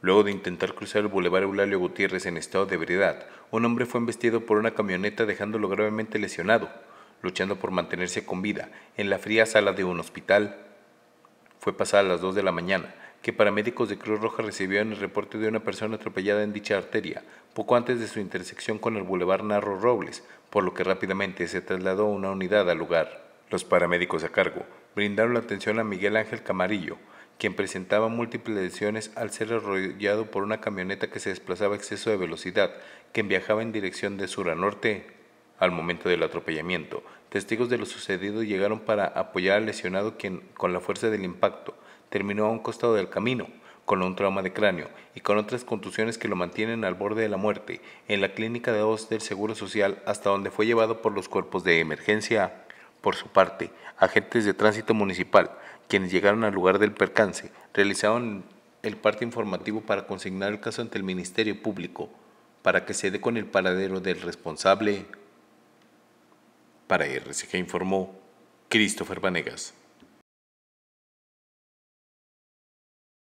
Luego de intentar cruzar el bulevar Eulalio Gutiérrez en estado de ebriedad, un hombre fue embestido por una camioneta dejándolo gravemente lesionado, luchando por mantenerse con vida en la fría sala de un hospital. Fue pasada las 2 de la mañana que paramédicos de Cruz Roja recibieron el reporte de una persona atropellada en dicha arteria, poco antes de su intersección con el bulevar Narro Robles, por lo que rápidamente se trasladó una unidad al lugar. Los paramédicos a cargo brindaron la atención a Miguel Ángel Camarillo, quien presentaba múltiples lesiones al ser arrollado por una camioneta que se desplazaba a exceso de velocidad, quien viajaba en dirección de sur a norte al momento del atropellamiento. Testigos de lo sucedido llegaron para apoyar al lesionado quien, con la fuerza del impacto, terminó a un costado del camino, con un trauma de cráneo y con otras contusiones que lo mantienen al borde de la muerte, en la clínica de Oz del Seguro Social hasta donde fue llevado por los cuerpos de emergencia. Por su parte, agentes de tránsito municipal, quienes llegaron al lugar del percance, realizaron el parte informativo para consignar el caso ante el Ministerio Público, para que se dé con el paradero del responsable. Para que informó Christopher Vanegas.